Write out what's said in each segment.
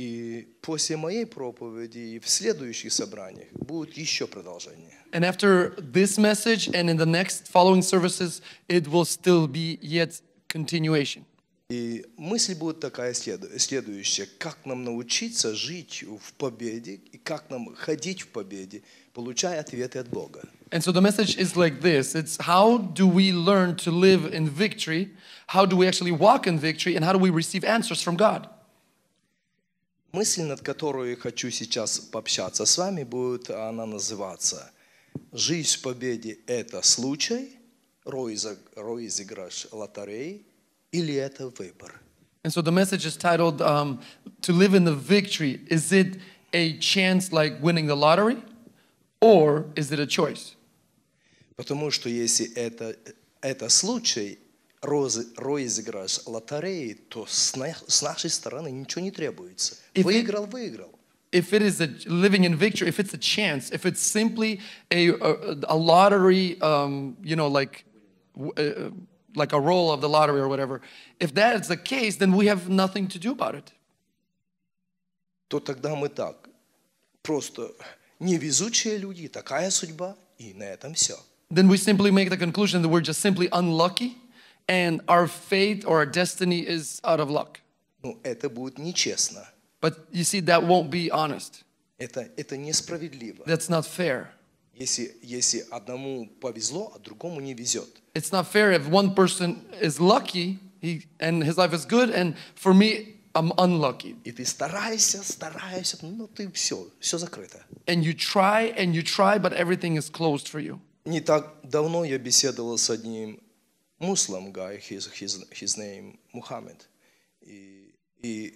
И после моей проповеди и в следующих собраниях будет еще продолжение. And after this message and in the next following services, it will still be yet continuation. И мысль будет такая следующая, как нам научиться жить в победе и как нам ходить в победе, получая ответы от Бога. And so the message is like this. It's how do we learn to live in victory? How do we actually walk in victory? And how do we receive answers from God? Мысль, над которой я хочу сейчас пообщаться с вами, будет она называться «Жизнь в победе – это случай, розыгрыш лотерей или это выбор?» And so the message is titled um, "To Live in the Victory: Is it a chance like winning the lottery, or is it a choice?" Потому что если это это случай розыгрыш лотереи, то с, на, с нашей стороны ничего не требуется. If выиграл, it, выиграл. If it is a living in victory, if it's a chance, if it's simply a, a, a lottery, um, you know, like, uh, uh, like a roll of the lottery or whatever, if that is the case, then we have nothing to do about it. То тогда мы так, просто невезучие люди, такая судьба, и на этом все. Then we simply make the conclusion that we're just simply unlucky and our fate or our destiny is out of luck. Ну, это будет нечестно. But you see, that won't be honest. Это, это несправедливо. That's not fair. Если, если одному повезло, а другому не везет. It's not fair if one person is lucky he, and his life is good, and for me, I'm unlucky. И ты но ты все, все закрыто. And you try and you try, but everything is closed for you. Не так давно я беседовал с одним Muslim guy, his, his, his name Muhammad. И, и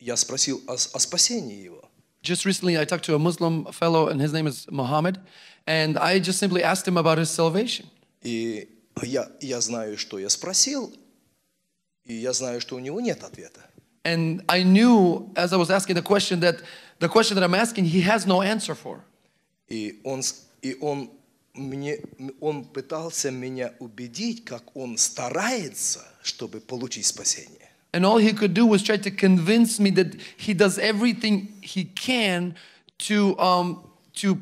я спросил о, о спасении его. Just recently I talked to a Muslim fellow and his name is Muhammad and I just simply asked him about his salvation. И я, я знаю, что я спросил, и я знаю, что у него нет ответа. And I knew as I was asking the question that the question that I'm asking he has no answer for. И он, и он мне, он пытался меня убедить, как он старается, чтобы получить спасение. And all he could do was try to convince me that he does everything he can to, um, to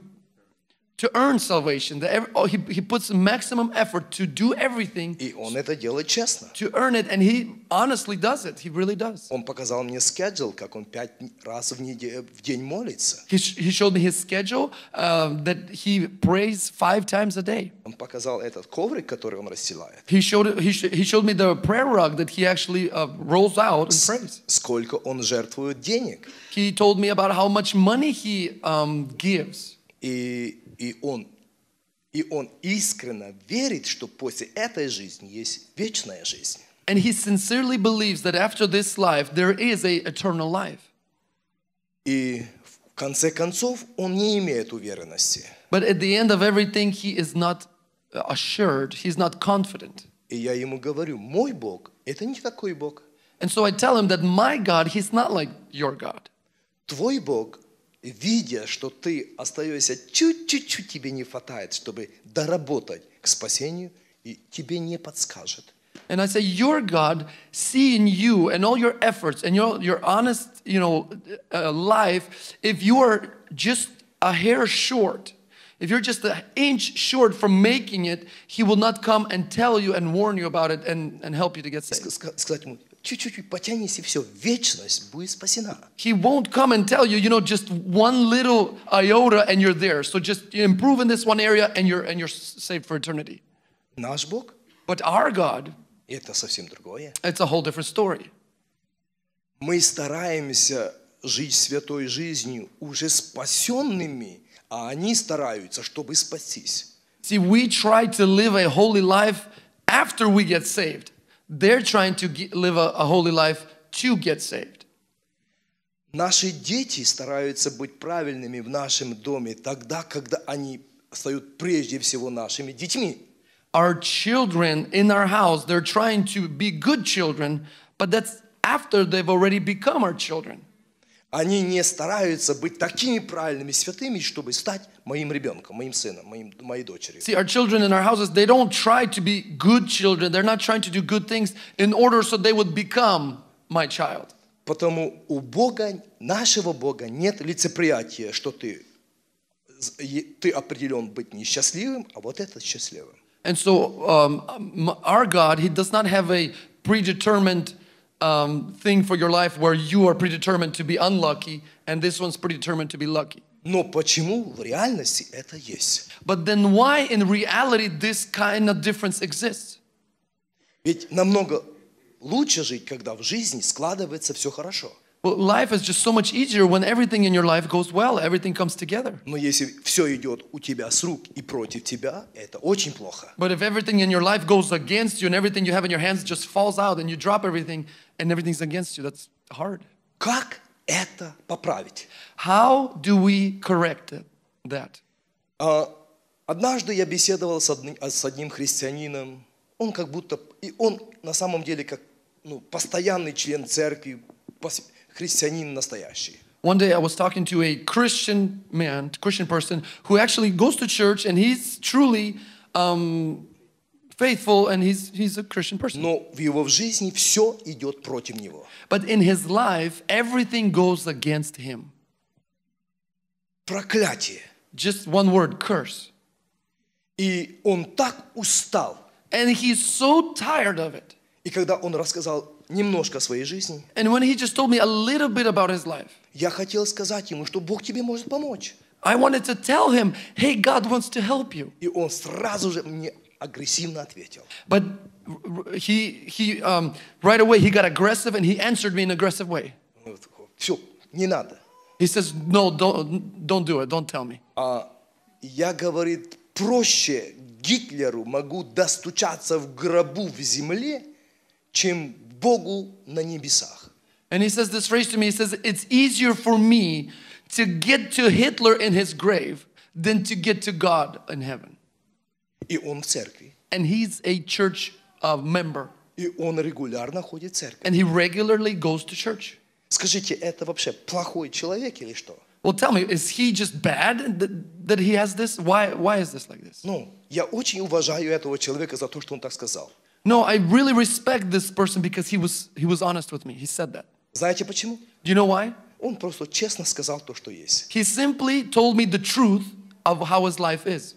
to earn salvation. That oh, he, he puts maximum effort to do everything. To earn it, and he honestly does it. He really does. schedule, He, he showed me his schedule uh, that he prays five times a day. He showed he, he showed me the prayer rug that he actually uh, rolls out and prays. He told me about how much money he um, gives. и он, и он искренне верит, что после этой жизни есть вечная жизнь. And he sincerely believes that after this life there is a eternal life. И в конце концов он не имеет уверенности. But at the end of everything he is not assured, he's not confident. И я ему говорю, мой Бог – это не такой Бог. And so I tell him that my God, he's not like your God. Твой Бог видя, что ты остаешься, чуть-чуть тебе не хватает, чтобы доработать к спасению, и тебе не подскажет. And I say, your God, seeing you and all your efforts and your, your honest you know, uh, life, if you are just a hair short, if you're just an inch short from making it, He will not come and tell you and warn you about it and, and help you to get saved. He won't come and tell you, you know, just one little iota and you're there. So just improve in this one area and you're and you're saved for eternity. But our God. It's a whole different story. Мы стараемся жить святой жизнью уже спасенными, а они стараются, чтобы спастись. See, we try to live a holy life after we get saved. They're trying to live a, a holy life to get saved. Наши дети стараются быть правильными в нашем доме тогда, когда они стают прежде всего нашими детьми. Our children in our house, they're trying to be good children, but that's after they've already become our children. Они не стараются быть такими правильными, святыми, чтобы стать моим ребенком, моим сыном, моим, моей дочерью. See, our children in our houses, they don't try to be good children. They're not trying to do good things in order so they would become my child. Потому у Бога, нашего Бога, нет лицеприятия, что ты, ты определен быть несчастливым, а вот этот счастливым. And so um, our God, He does not have a predetermined um, thing for your life where you are predetermined to be unlucky and this one's predetermined to be lucky. Но почему в реальности это есть? But then why in reality this kind of difference exists? Ведь намного лучше жить, когда в жизни складывается все хорошо. Well, life is just so much easier when everything in your life goes well, everything comes together. Но если все идет у тебя с рук и против тебя, это очень плохо. But if everything in your life goes against you and everything you have in your hands just falls out and you drop everything and everything's against you, that's hard. Как это поправить? How do we correct that? Uh, однажды я беседовал с одним, с одним христианином. Он как будто, и он на самом деле как ну, постоянный член церкви, христианин настоящий. One day I was talking to a Christian man, Christian person, who actually goes to church and he's truly um, faithful and he's, he's a Christian person. But in his life, everything goes against him. Проклятие. Just one word, curse. И он так устал. And he's so tired of it. И когда он рассказал немножко своей жизни. And when he just told me a little bit about his life. Я хотел сказать ему, что Бог тебе может помочь. I wanted to tell him, hey, God wants to help you. И он сразу же мне агрессивно ответил. But he, he, um, right away he got aggressive and he answered me in an aggressive way. Все, не надо. He says, no, don't, don't do it, don't tell me. А я, говорит, проще Гитлеру могу достучаться в гробу в земле, чем Богу на небесах. And he says this phrase to me. He says, It's easier for me to get to Hitler in his grave than to get to God in heaven. И он в церкви. And he's a church uh, member. И он регулярно ходит в церковь. And he regularly goes to church. Скажите, это вообще плохой человек или что? Well, tell me, is he just bad that, that he has this? Why, why is this like this? Ну, я очень уважаю этого человека за то, что он так сказал. No, I really respect this person because he was, he was honest with me. He said that. Знаете почему? Do you know why? Он просто честно сказал то, что есть. He simply told me the truth of how his life is.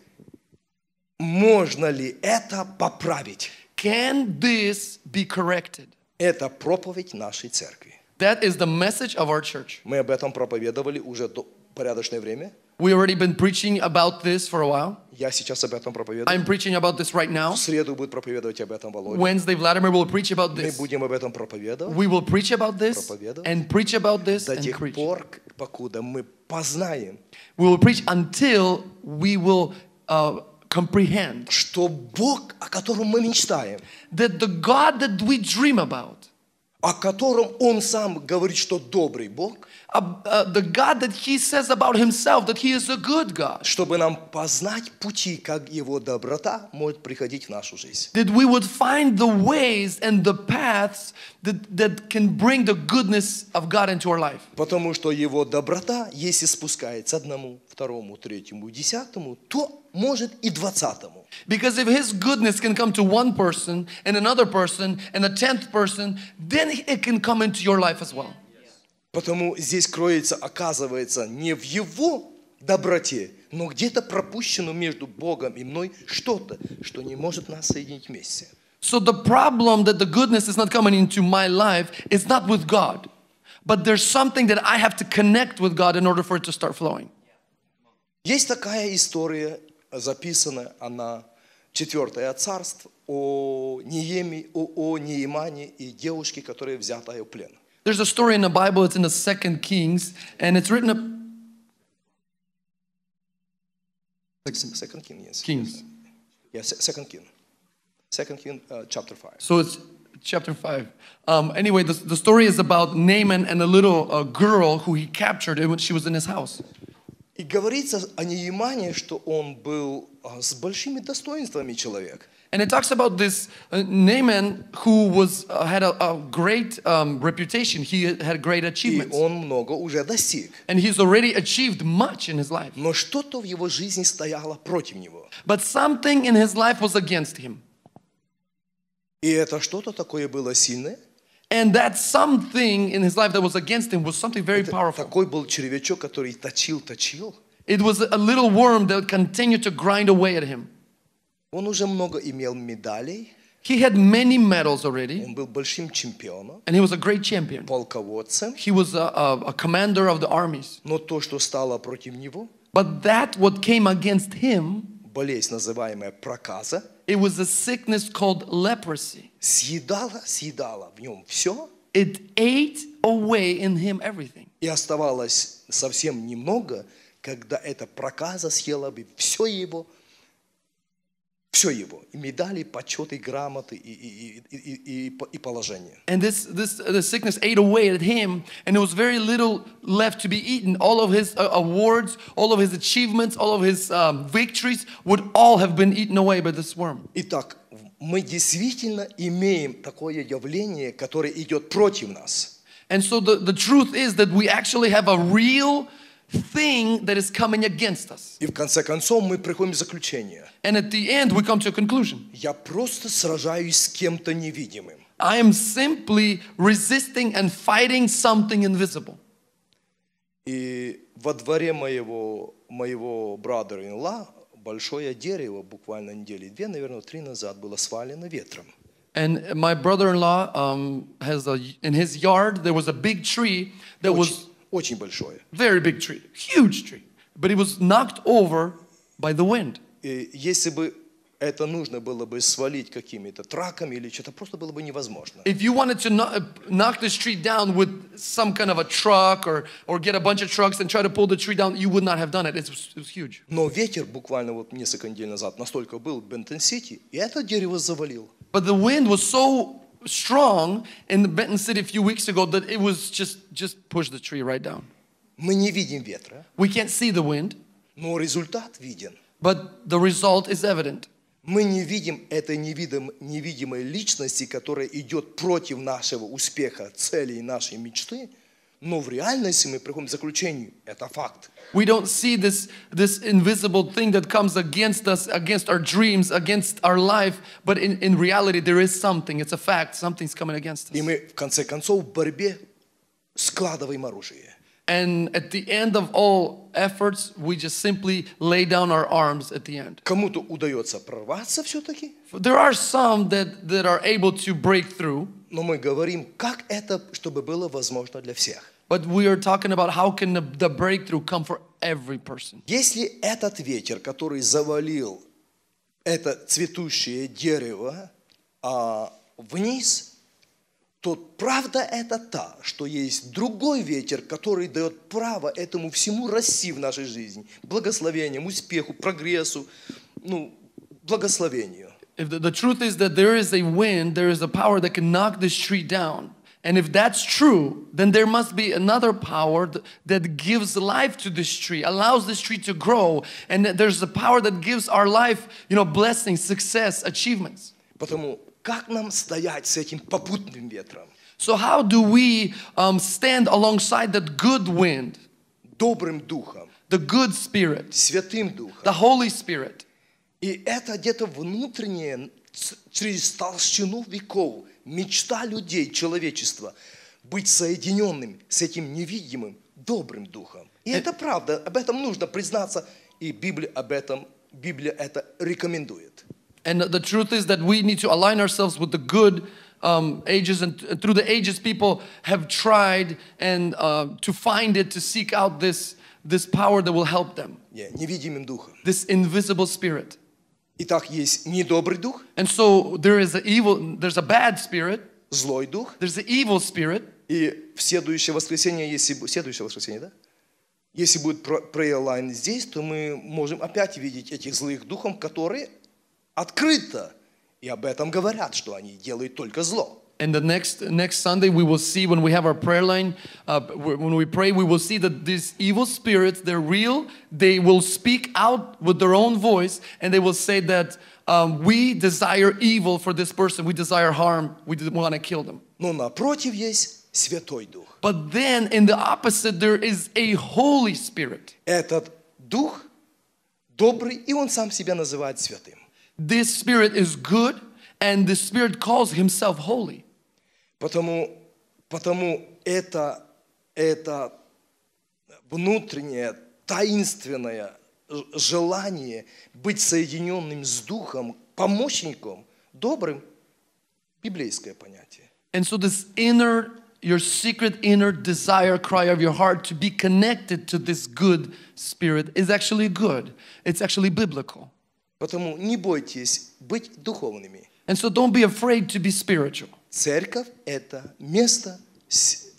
Можно ли это поправить? Can this be corrected? Это проповедь нашей церкви. That is the message of our church. Мы об этом проповедовали уже порядочное время. We already been preaching about this for a while. Я сейчас об этом проповедую. I'm preaching about this right now. В среду будет проповедовать об этом Володя. Wednesday Vladimir will preach about this. Мы будем об этом проповедовать. We will preach about this проповедовать. and preach about this До and тех preach. пор, покуда мы познаем. We will preach until we will uh, comprehend. Что Бог, о котором мы мечтаем. That the God that we dream about. О котором Он сам говорит, что добрый Бог. Чтобы нам познать пути, как Его доброта может приходить в нашу жизнь. That we would find the ways and the paths that, that can bring the goodness of God into our life. Потому что Его доброта, если спускается одному, второму, третьему, десятому, то может и двадцатому. Because if His goodness can come to one person and another person and a tenth person, then it can come into your life as well. Потому здесь кроется, оказывается, не в его доброте, но где-то пропущено между Богом и мной что-то, что не может нас соединить вместе. So the problem that the goodness is not coming into my life is not with God, but there's something that I have to connect with God in order for it to start flowing. Есть такая история, записанная она четвертая царств о Нееме, о, о Ниемане и девушке, которая взята в плен. There's a story in the Bible, it's in the second Kings, and it's written up. Second King, yes. Kings. Yes, yeah, second King. Second King, uh, chapter 5. So it's chapter 5. Um, anyway, the, the story is about Naaman and a little uh, girl who he captured when she was in his house. И говорится о Неймане, что он был с большими достоинствами человек. And it talks about this uh, Naaman who was uh, had a, a great um, reputation. He had great achievements. And he's already achieved much in his life. But something in his life was against him. And that something in his life that was against him was something very powerful. It was a little worm that continued to grind away at him. Он уже много имел медалей. He had many medals already. Он был большим чемпионом. And he was a great champion. Полководцем. He was a, a, a commander of the armies. Но то, что стало против него, But that what came against him, болезнь, называемая проказа, it was a sickness called leprosy. Съедала, съедала в нем все. It ate away in him everything. И оставалось совсем немного, когда эта проказа съела бы все его, все его, и медали, грамоты, и, и, и, и, и положение. And this, this, the sickness ate away at him, and there was very little left to be eaten. All of his uh, awards, all of his achievements, all of his um, victories would all have been eaten away by this worm. Итак, мы действительно имеем такое явление, которое идет против нас. And so the, the truth is that we actually have a real thing that is coming against us. И в конце концов мы приходим к заключению. And at the end we come to a conclusion. Я просто сражаюсь с кем-то невидимым. I am simply resisting and fighting something invisible. И во дворе моего моего брата большое дерево, буквально недели две, наверное, три назад было свалено ветром. And my brother-in-law um, has a, in his yard there was a big tree that Очень. was очень большое. Very big tree, huge tree. But it was knocked over by the wind. И если бы это нужно было бы свалить какими-то траками или что-то просто было бы невозможно. If you wanted to knock this tree down with some kind of a truck or or get a bunch of trucks and try to pull the tree down, you would not have done it. It was, it was huge. Но ветер буквально вот несколько недель назад настолько был в Бентон-Сити, и это дерево завалило. But the wind was so strong in the Benton City a few weeks ago that it was just just push the tree right down. Мы не видим ветра. We can't see the wind. Но результат виден. But the result is evident. Мы не видим этой невидим, невидимой личности, которая идет против нашего успеха, целей нашей мечты – Но в реальности мы приходим к заключению. Это факт. We don't see this, this invisible thing that comes against us, against our dreams, against our life. But in, in reality, there is something. It's a fact. Something's coming against us. И мы, в конце концов, в борьбе складываем оружие. And at the end of all efforts, we just simply lay down our arms at the end. Кому-то удается прорваться все-таки. There are some that, that are able to break through. Но мы говорим, как это, чтобы было возможно для всех. But we are talking about how can the breakthrough come for every person. Если этот ветер, который завалил это цветущее дерево а, вниз, то правда это та, что есть другой ветер, который дает право этому всему расти в нашей жизни. Благословением, успеху, прогрессу, ну, благословению. If the, the truth is that there is a wind, there is a power that can knock this tree down. And if that's true, then there must be another power that gives life to this tree, allows this tree to grow. And there's a power that gives our life, you know, blessings, success, achievements. Потому как нам стоять с этим попутным ветром? So how do we um, stand alongside that good wind? Добрым духом. The good spirit. Святым духом. The Holy Spirit. И это где-то внутреннее через толщину веков – мечта людей, человечества – быть соединенным с этим невидимым, добрым духом. И это, это правда, об этом нужно признаться, и Библия об этом, Библия это рекомендует. And the truth is that we need to align ourselves with the good um, ages and through the ages people have tried and uh, to find it to seek out this this power that will help them yeah, this invisible spirit Итак, есть недобрый дух. And so there is an evil, there's a bad spirit. Злой дух. There's an evil spirit. И в следующее воскресенье, если в следующее воскресенье, да? Если будет prayer здесь, то мы можем опять видеть этих злых духов, которые открыто и об этом говорят, что они делают только зло. and the next next sunday we will see when we have our prayer line uh, when we pray we will see that these evil spirits they're real they will speak out with their own voice and they will say that um, we desire evil for this person we desire harm we want to kill them но есть святой дух but then in the opposite there is a holy spirit этот дух добрый и он сам себя называет святым this spirit is good and the spirit calls himself holy Потому, потому это, это внутреннее, таинственное желание быть соединенным с Духом, помощником, добрым, библейское понятие. And so this inner, your secret inner desire, cry of your heart to be connected to this good spirit is actually good. It's actually biblical. Поэтому не бойтесь быть духовными. And so don't be afraid to be spiritual. Церковь – это место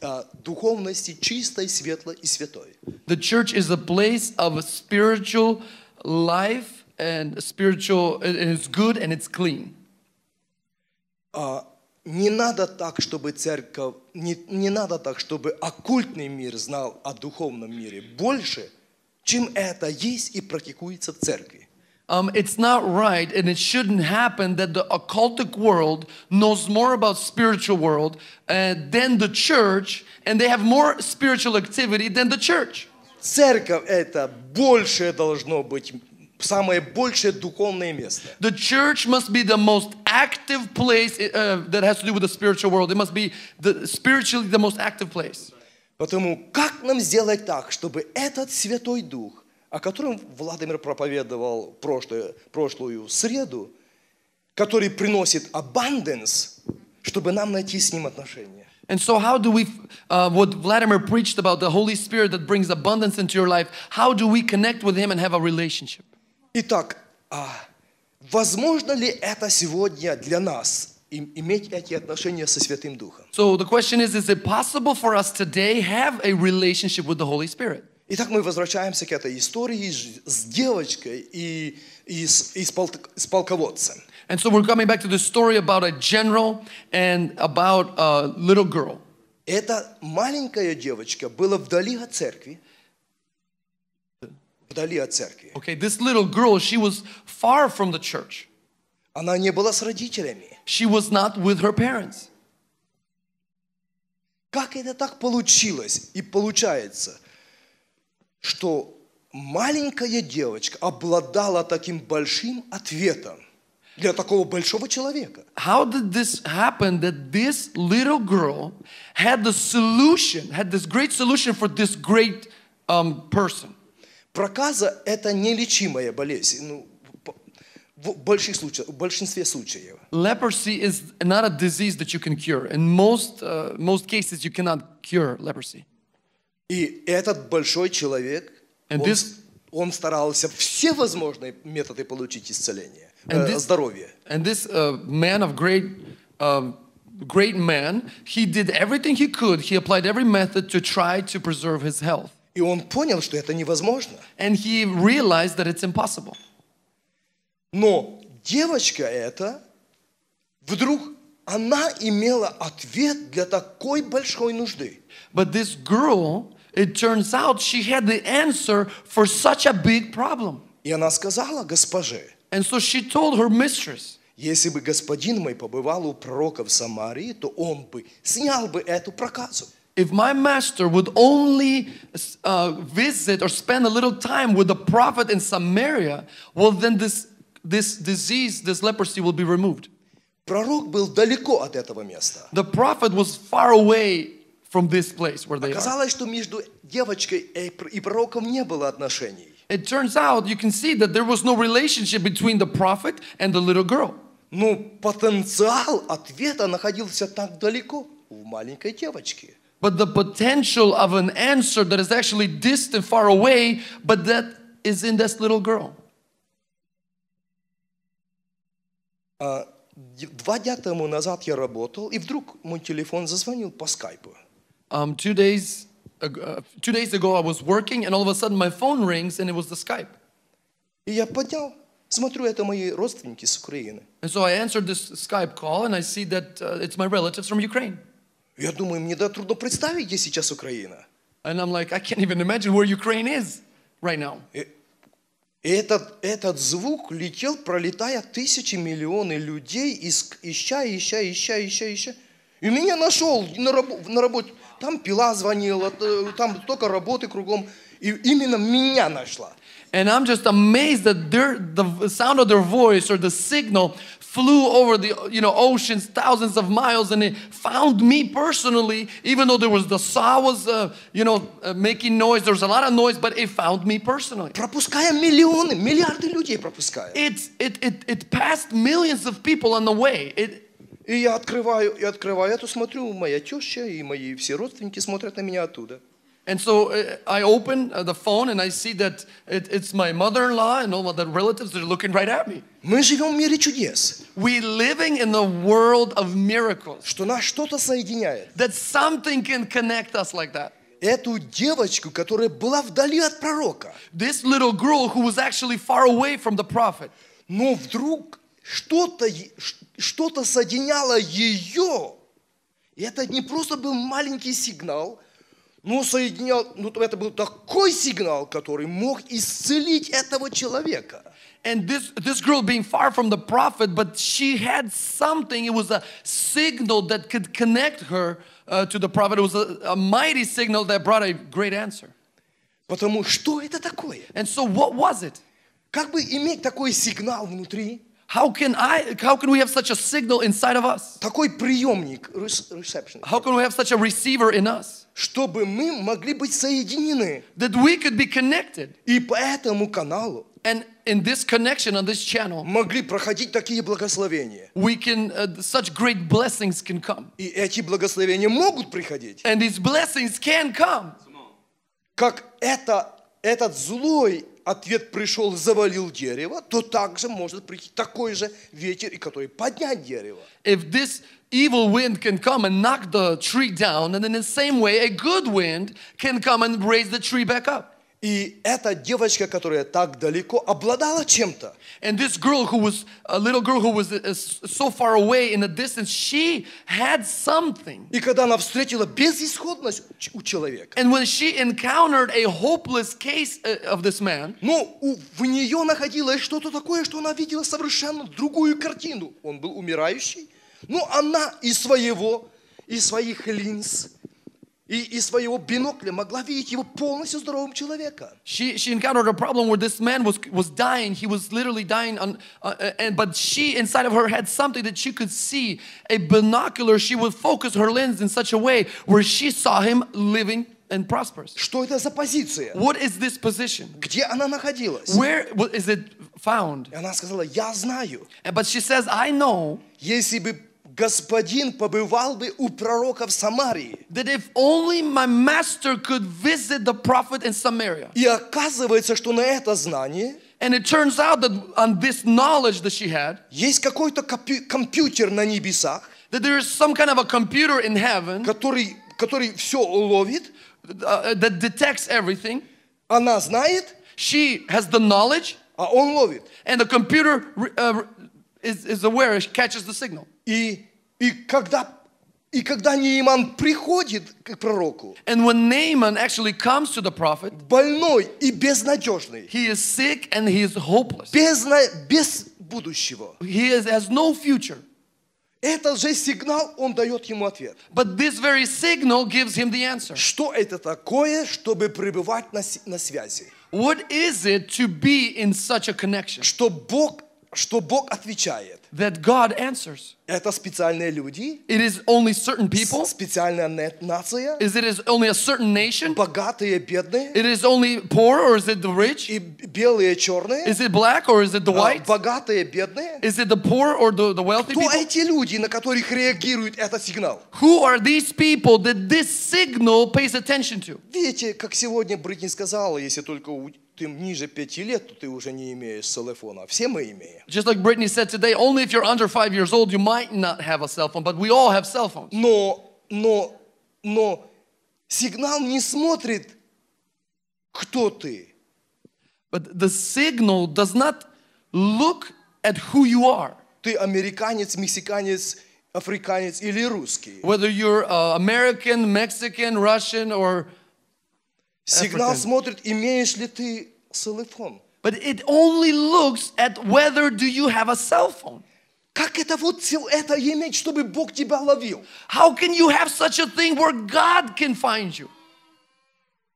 а, духовности чистой, светлой и святой. The church is a place of spiritual life and spiritual, and it's good and it's clean. А, не надо так, чтобы церковь, не, не надо так, чтобы оккультный мир знал о духовном мире больше, чем это есть и практикуется в церкви. Um, it's not right and it shouldn't happen that the occultic world knows more about spiritual world uh, than the church and they have more spiritual activity than the church. Церковь это должно быть самое большее духовное место. The church must be the most active place uh, that has to do with the spiritual world. It must be the, spiritually the most active place. Потому как нам сделать так, чтобы этот Святой Дух о котором Владимир проповедовал прошлую, прошлую среду, который приносит abundance, чтобы нам найти с ним отношения. And so, how do we, uh, what Vladimir preached about the Holy Spirit that brings abundance into your life, how do we connect with Him and have a relationship? Итак, а, возможно ли это сегодня для нас иметь эти отношения со Святым Духом? So the question is, is it possible for us today have a relationship with the Holy Spirit? Итак, мы возвращаемся к этой истории с девочкой и, и, с, и с, пол, с полководцем. And so we're coming back to the story about a general and about a little girl. Эта маленькая девочка была вдали от церкви. Вдали от церкви. Okay, this little girl, she was far from the church. Она не была с родителями. She was not with her parents. Как это так получилось и получается – что маленькая девочка обладала таким большим ответом для такого большого человека. How did this happen that this little girl had the solution, had this great solution for this great um, person? Проказа – это нелечимая болезнь. Ну, в, больших случаях, в большинстве случаев. Leprosy is not a disease that you can cure. In most, uh, most cases, you cannot cure leprosy. И этот большой человек, And он, this... он старался все возможные методы получить исцеление, and э, this, здоровье. And this uh, man of great, uh, great man, he did everything he could. He applied every method to try to preserve his health. И он понял, что это невозможно. And he realized that it's impossible. Но девочка эта вдруг она имела ответ для такой большой нужды. But this girl It turns out she had the answer for such a big problem. сказала And so she told her mistress. господин у пророка в то проказу. If my master would only uh, visit or spend a little time with the prophet in Samaria, well then this this disease, this leprosy will be removed. Пророк далеко The prophet was far away from this place where they Оказалось, are. что между девочкой и пророком не было отношений. It turns out you can see that there was no relationship between the prophet and the little girl. Но потенциал ответа находился так далеко в маленькой девочке. But the potential of an answer that is actually distant, far away, but that is in this little girl. Uh, два дня тому назад я работал, и вдруг мой телефон зазвонил по скайпу um, two days uh, two days ago I was working and all of a sudden my phone rings and it was the Skype. И я поднял, смотрю, это мои родственники с Украины. And so I answered this Skype call and I see that uh, it's my relatives from Ukraine. Я думаю, мне да трудно представить, где сейчас Украина. And I'm like, I can't even imagine where Ukraine is right now. И, э, этот, этот звук летел, пролетая тысячи, миллионы людей, ища, ища, ища, ища, ища. И меня нашел на, раб, на работе там пила звонила, э, там только работы кругом. И именно меня нашла. And I'm just amazed that their, the sound of their voice or the signal flew over the you know oceans thousands of miles and it found me personally even though there was the saw was uh, you know uh, making noise there was a lot of noise but it found me personally пропуская миллионы миллиарды людей пропуская it, it, it, it passed millions of people on the way it, И я открываю, и открываю, я тут смотрю, моя теща и мои все родственники смотрят на меня оттуда. And so I open the phone and I see that it, it's my mother-in-law and all of the relatives are looking right at me. Мы живем в мире чудес. We living in the world of miracles. Что нас что-то соединяет. That something can connect us like that. Эту девочку, которая была вдали от пророка. This little girl who was actually far away from the prophet. Но вдруг что-то что соединяло ее. И это не просто был маленький сигнал, но соединял, ну, это был такой сигнал, который мог исцелить этого человека. And this, this girl being far from the prophet, but she had something. It was a signal that could connect her uh, to the prophet. It was a, a mighty signal that brought a great answer. Потому что это такое? And so what was it? Как бы иметь такой сигнал внутри? How can I, how can we have such a signal inside of us? Такой приемник, reception. How can we have such a receiver in us? Чтобы мы могли быть соединены. That we could be connected. И по этому каналу. And in this connection, on this channel, могли проходить такие благословения. We can, uh, such great blessings can come. И эти благословения могут приходить. And these blessings can come. Как это, этот злой ответ пришел, завалил дерево, то также может прийти такой же ветер, и который поднять дерево. If this evil wind can come and knock the tree down, and in the same way a good wind can come and raise the tree back up. И эта девочка, которая так далеко, обладала чем-то. And this girl who was a little girl who was uh, so far away in the distance, she had something. И когда она встретила безысходность у человека. And when she encountered a hopeless case uh, of this man. Ну, в нее находилось что-то такое, что она видела совершенно другую картину. Он был умирающий, но она из своего, из своих линз И своего бинокля могла видеть его полностью здоровым человека. She, she encountered a problem where this man was, was dying. He was literally dying. On, uh, uh, and, but she, inside of her, had something that she could see. A binocular, she would focus her lens in such a way where she saw him living and prosperous. Что это за позиция? What is this position? Где она находилась? Where is it found? И она сказала, я знаю. But she says, I know. Если бы господин побывал бы у пророка в Самарии. That if only my master could visit the prophet in Samaria. И оказывается, что на это знание And it turns out that on this knowledge that she had, есть какой-то компьютер на небесах, that there is some kind of a computer in heaven, который, который все ловит, uh, uh, that detects everything. Она знает. She has the knowledge. А он ловит. And the computer uh, is, is aware, catches the signal. И, и когда и когда Нейман приходит к пророку, and when Naaman actually comes to the prophet, больной и безнадежный, he is sick and he is hopeless. Без, без будущего. He is, has no future. Этот же сигнал, он дает ему ответ. But this very signal gives him the answer. Что это такое, чтобы пребывать на, на связи? What is it to be in such a connection? Что Бог что Бог отвечает. That God answers. Это специальные люди. It is only certain people. Специальная нация. Is it is only a certain nation? Богатые, бедные. It is only poor or is it the rich? И белые, черные. Is it black or is it the white? Богатые, бедные. Is it the poor or the, the wealthy Кто people? Кто эти люди, на которых реагирует этот сигнал? Who are these people that this signal pays attention to? Видите, как сегодня Бритни сказала, если только у ты ниже пяти лет, то ты уже не имеешь телефона. Все мы имеем. Just like Britney said today, only if you're under five years old, you might not have a cell phone, but we all have cell phones. Но, но, но сигнал не смотрит, кто ты. But the signal does not look at who you are. Ты американец, мексиканец, африканец или русский. Whether you're uh, American, Mexican, Russian or Сигнал смотрит, имеешь ли ты телефон. But it only looks at whether do you have a cell phone. Как это вот это иметь, чтобы Бог тебя ловил? How can you have such a thing where God can find you?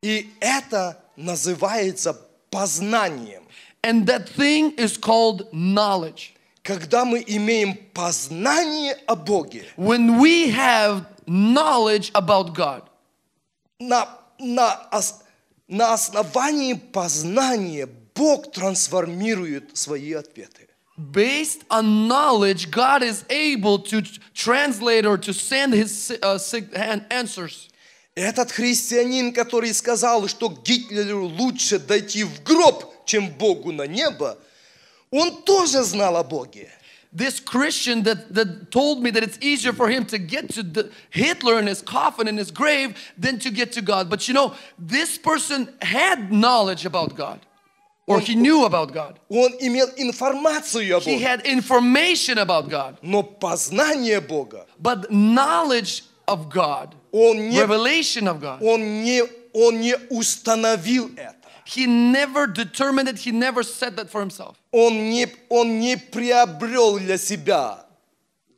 И это называется познанием. And that thing is called knowledge. Когда мы имеем познание о Боге. When we have knowledge about God. На на, на основании познания Бог трансформирует свои ответы. Based on knowledge, God is able to translate or to send his uh, answers. Этот христианин, который сказал, что Гитлеру лучше дойти в гроб, чем Богу на небо, он тоже знал о Боге. this Christian that, that told me that it's easier for him to get to the, Hitler in his coffin in his grave than to get to God. But you know, this person had knowledge about God. Or he knew about God. Он имел информацию о Боге. He had information about God. Но познание Бога. But knowledge of God. Он не, revelation of God. Он не, он не установил это. He never determined it. He never said that for himself. Он не, он не приобрел для себя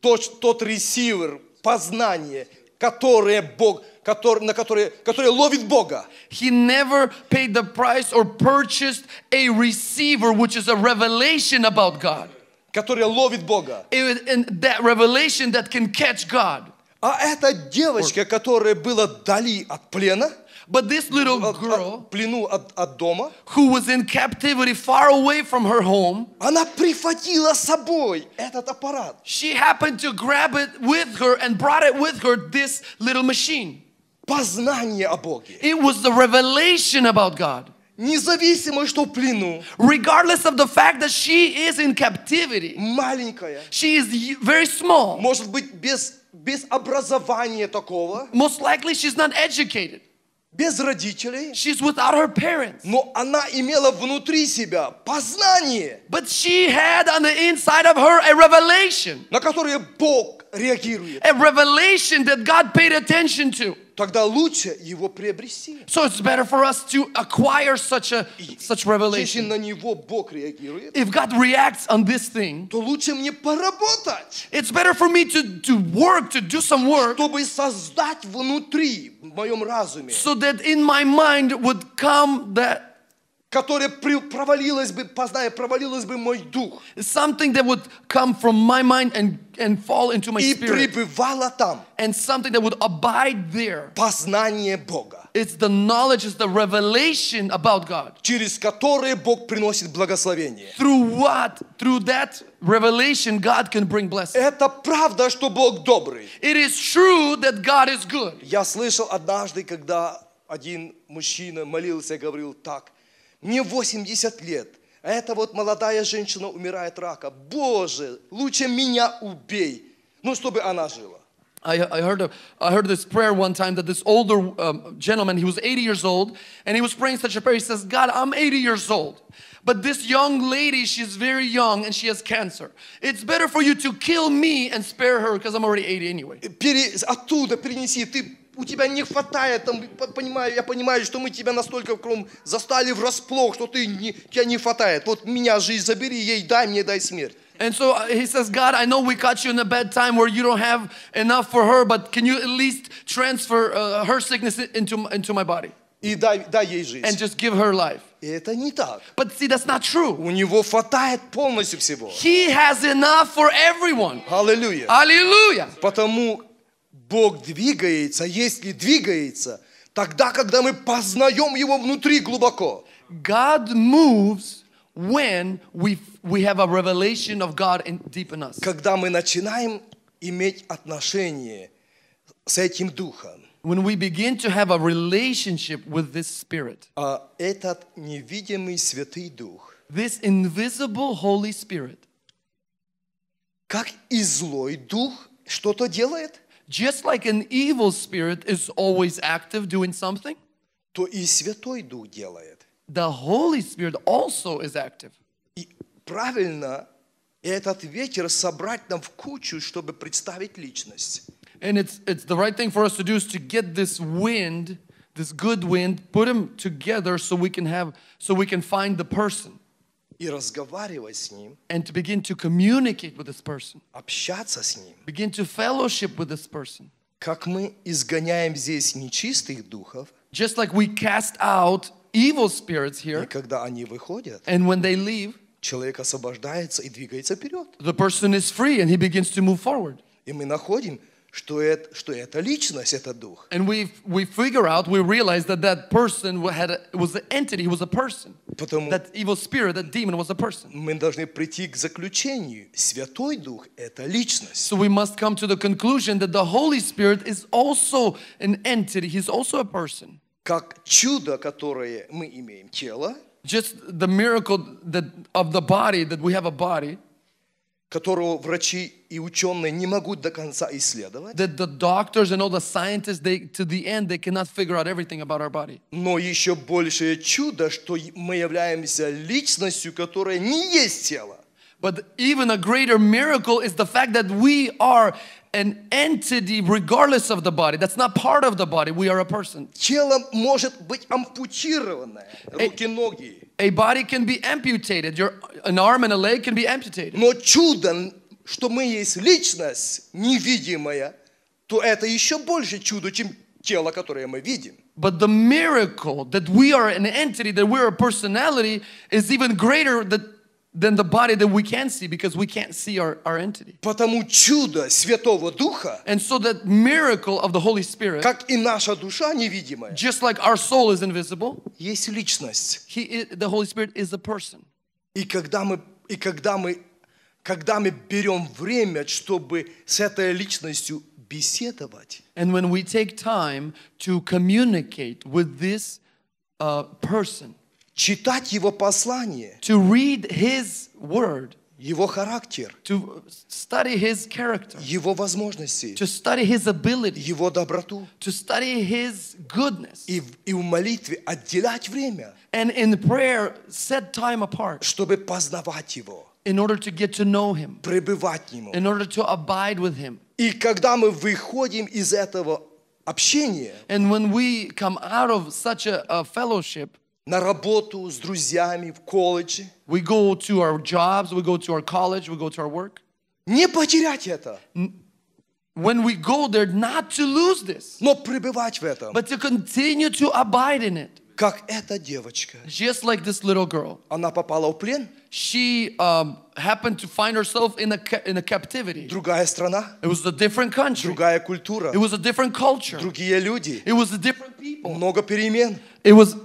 тот, тот ресивер, познание, которое Бог, который, на которое, которое ловит Бога. He never paid the price or purchased a receiver, which is a revelation about God. Которое ловит Бога. And that revelation that can catch God. А эта девочка, которая была дали от плена – but this little girl, плену от, от дома, who was in captivity far away from her home, она прихватила с собой этот аппарат. She happened to grab it with her and brought it with her this little machine. Познание о Боге. It was the revelation about God. Независимо, что в плену, regardless of the fact that she is in captivity, маленькая, she is very small. Может быть без без образования такого. Most likely she's not educated. без родителей. She's without her parents. Но она имела внутри себя познание. But she had on the inside of her a revelation. На которое Бог реагирует. A revelation that God paid attention to. Тогда лучше его приобрести. So it's better for us to acquire such a such revelation. Если на него Бог реагирует, if God reacts on this thing, то лучше мне поработать. It's better for me to to work, to do some work, чтобы создать внутри в моем разуме, so that in my mind would come that которое провалилось бы, позднее провалилось бы мой дух. Something that would come from my mind and, and fall into my И spirit. И пребывало там. And something that would abide there. Познание Бога. It's the knowledge, it's the revelation about God. Через которое Бог приносит благословение. Through what? Through that revelation God can bring blessing. Это правда, что Бог добрый. It is true that God is good. Я слышал однажды, когда один мужчина молился и говорил так – мне 80 лет, а эта вот молодая женщина умирает рака. Боже, лучше меня убей, ну, чтобы она жила. I, I, heard a, I heard this prayer one time that this older um, gentleman, he was 80 years old, and he was praying such a prayer. He says, God, I'm 80 years old. But this young lady, she's very young and she has cancer. It's better for you to kill me and spare her because I'm already 80 anyway. у тебя не хватает, там, понимаю, я понимаю, что мы тебя настолько кроме, застали врасплох, что ты не, тебя не хватает. Вот меня жизнь забери, ей дай, мне дай смерть. And so he says, God, I know we caught you in a bad time where you don't have enough for her, but can you at least transfer uh, her sickness into, into my body? И дай, дай ей жизнь. And just give her life. И это не так. But see, that's not true. У него хватает полностью всего. He has enough for everyone. Hallelujah. Hallelujah. Потому Бог двигается, если двигается, тогда, когда мы познаем Его внутри глубоко. God moves when we, we have a revelation of God in, deep in us. Когда мы начинаем иметь отношение с этим Духом. When we begin to have a relationship with this Spirit. А этот невидимый Святый Дух. This invisible Holy Spirit. Как и злой Дух что-то делает? Just like an evil spirit is always active doing something, то и Святой Дух делает. The Holy Spirit also is active. И правильно этот вечер собрать нам в кучу, чтобы представить личность. And it's, it's the right thing for us to do is to get this wind, this good wind, put them together so we can have, so we can find the person и разговаривать с ним, and to begin to communicate with this person, общаться с ним, begin to fellowship with this person. Как мы изгоняем здесь нечистых духов, just like we cast out evil spirits here, и когда они выходят, and when they leave, человек освобождается и двигается вперед. The person is free and he begins to move forward. И мы находим, что это, что это личность, это дух. And we, we figure out, we realize that that person had a, was an entity, was a person. Потому that evil spirit, that demon was a person. Мы должны прийти к заключению. Святой Дух – это личность. So we must come to the conclusion that the Holy Spirit is also an entity. He's also a person. Как чудо, которое мы имеем тело. Just the miracle that of the body that we have a body. которого врачи и ученые не могут до конца исследовать. That the doctors and all the scientists, they, to the end, they cannot figure out everything about our body. Но еще большее чудо, что мы являемся личностью, которая не есть тело. But even a greater miracle is the fact that we are an entity regardless of the body. That's not part of the body. We are a person. Тело может быть э, Руки, ноги. A body can be amputated. Your, an arm and a leg can be amputated. Но чудо, что мы есть личность невидимая, то это еще больше чудо, чем тело, которое мы видим. But the miracle that we are an entity, that we are a personality, is even greater than the body that we can see because we can't see our, our entity. Потому чудо Святого Духа, and so that miracle of the Holy Spirit, как и наша душа невидимая, just like our soul is invisible, есть личность. He, the Holy Spirit is a person. И когда мы, и когда мы, когда мы берем время, чтобы с этой личностью беседовать, and when we take time to communicate with this uh, person, читать Его послание, to read His word, Его характер, to study His character, Его возможности, to study His ability, Его доброту, to study His goodness, и, и в молитве отделять время, and in prayer set time apart, чтобы познавать Его, in order to get to know Him, пребывать Нему, in order to abide with Him. И когда мы выходим из этого общения, and when we come out of such a, a fellowship, на работу с друзьями, в колледже. We go to our jobs, we go to our college, we go to our work. Не потерять это. When we go there, not to lose this. Но пребывать в этом. But to continue to abide in it. Как эта девочка. Just like this little girl. Она попала в плен. She um, happened to find herself in a, in a captivity. Другая страна. It was a different country. Другая культура. It was a different culture. Другие люди. It was a different people. Много перемен. It was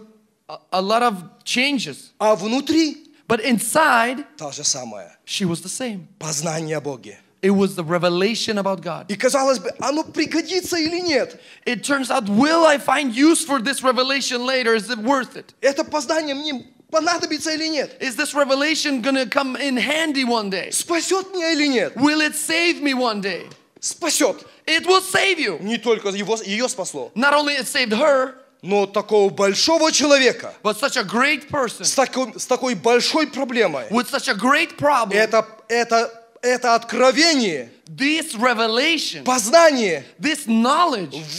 a, lot of changes. А внутри But inside, та же самая. She was the same. Познание Боге. It was the revelation about God. И казалось бы, оно пригодится или нет? It turns out, will I find use for this revelation later? Is it worth it? Это познание мне понадобится или нет? Is this revelation gonna come in handy one day? Спасет меня или нет? Will it save me one day? Спасет. It will save you. Не только его, ее спасло. Not only it saved her. Но такого большого человека с, такой, с такой большой проблемой with such a great problem, это, это, это откровение, this познание this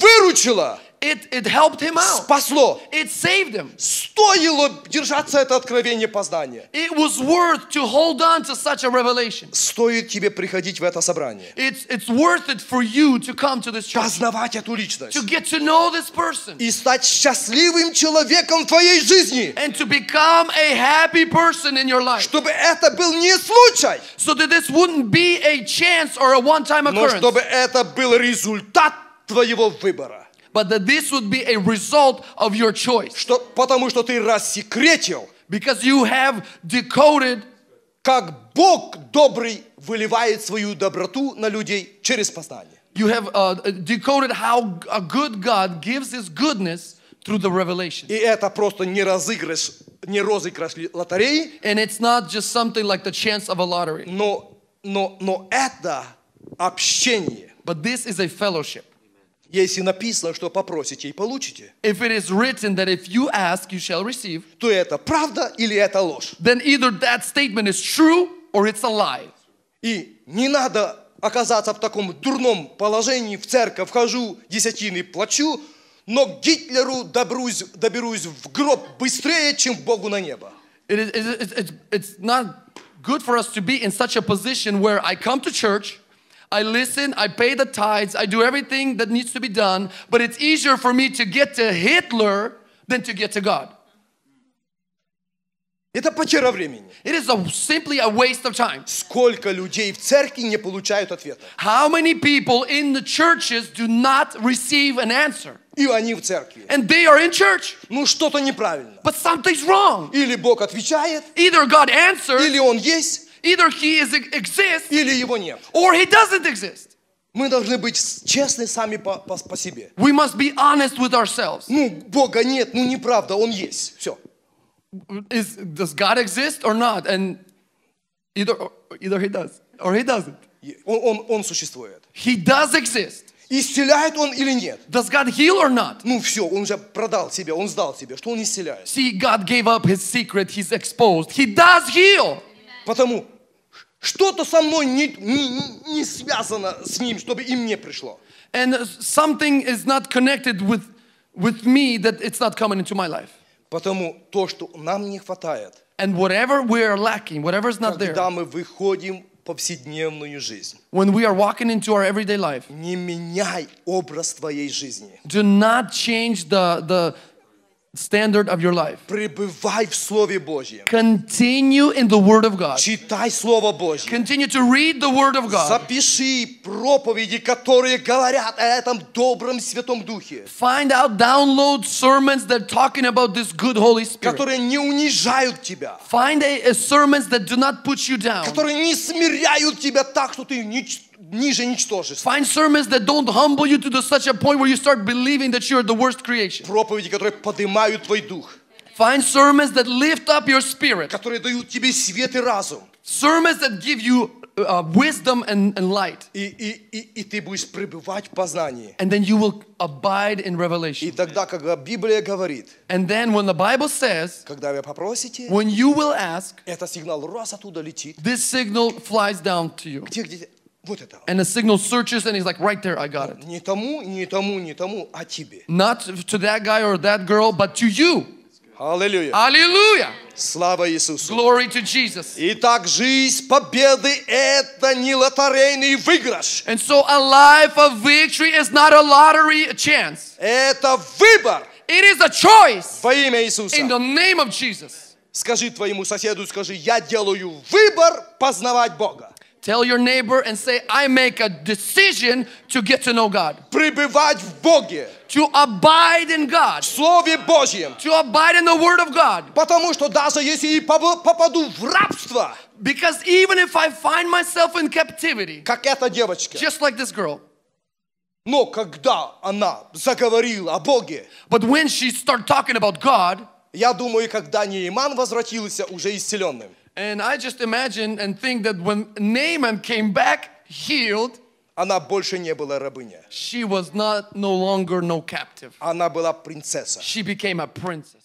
выручило It, it helped him out. Спасло. It saved him. Стоило держаться это откровение познания. It was worth to hold on to such a revelation. Стоит тебе приходить в это собрание. It's, it's worth it for you to come to this church. Познавать эту личность. To get to know this person. И стать счастливым человеком в твоей жизни. And to become a happy person in your life. Чтобы это был не случай. So that this wouldn't be a chance or a one-time occurrence. Но чтобы это был результат твоего выбора. But that this would be a result of your choice. Что, потому что ты рассекретил. Because you have decoded как Бог добрый выливает свою доброту на людей через познание. You have uh, decoded how a good God gives his goodness through the revelation. И это просто не разыгрыш, не розыгрыш лотереи. And it's not just something like the chance of a lottery. Но, но, но это общение. But this is a fellowship. Если написано, что попросите и получите, if it is written that if you ask, you shall receive, то это правда или это ложь. Then either that statement is true or it's a lie. И не надо оказаться в таком дурном положении, в церковь хожу, десятины плачу, но к Гитлеру доберусь, доберусь в гроб быстрее, чем Богу на небо. It is, it it's, it's not good for us to be in such a position where I come to church, I listen, I pay the tithes, I do everything that needs to be done, but it's easier for me to get to Hitler than to get to God. Это потеря времени. It is a, simply a waste of time. Сколько людей в церкви не получают ответа? How many people in the churches do not receive an answer? И они в церкви. And they are in church. Ну что-то неправильно. But something's wrong. Или Бог отвечает. Either God answers. Или Он есть. Either he is, exists, или его нет. Or he doesn't exist. Мы должны быть честны сами по, по, по себе. We must be honest with ourselves. Ну, Бога нет, ну неправда, Он есть. Все. Is, does God exist or not? And either, either he does or he doesn't. Он, он, он существует. He does exist. Исцеляет он или нет? Does God heal or not? Ну все, он уже продал себя, он сдал себе, что он исцеляет. See, God gave up his secret, he's exposed. He does heal. Потому что-то со мной не, не, не связано с ним, чтобы и мне пришло. And something is not connected with, with me that it's not coming into my life. Потому то, что нам не хватает. And whatever we are lacking, whatever is not there. Когда мы выходим повседневную жизнь. When we are walking into our everyday life. Не меняй образ твоей жизни. Do not change the, the, standard of your life. Прибывай в Слове Божьем. Continue in the Word of God. Читай Слово Божье. Continue to read the Word of God. Запиши проповеди, которые говорят о этом добром Святом Духе. Find out, download sermons that are talking about this good Holy Spirit. Которые не унижают тебя. Find a, a sermons that do not put you down. Которые не смиряют тебя так, что ты ничто Find sermons that don't humble you to such a point where you start believing that you're the worst creation. Find sermons that lift up your spirit. Sermons that give you uh, wisdom and, light. And then you will abide in revelation. and then when the Bible says, when you will ask, This signal flies down to you. Вот это. And the signal searches and he's like, right there, I got it. Не тому, не тому, не тому, а тебе. Not to that guy or that girl, but to you. Аллилуйя. Аллилуйя. Слава Иисусу. Glory to Jesus. Итак, жизнь победы – это не лотерейный выигрыш. And so a life of victory is not a lottery a chance. Это выбор. It is a choice. Во имя Иисуса. In the name of Jesus. Скажи твоему соседу, скажи, я делаю выбор познавать Бога. Tell your neighbor and say, I make a decision to get to know God. в Боге. To abide in God. В Слове Божьем. To abide in the Word of God. Потому что даже если и попаду в рабство. Because even if I find myself in captivity. Как эта девочка. Just like this girl. Но когда она заговорила о Боге. But when she started talking about God. Я думаю, когда Нейман возвратился уже исцеленным. And I just imagine and think that when Naaman came back healed, она больше не была рабыня. She was not no longer no captive. Она была принцесса. She became a princess.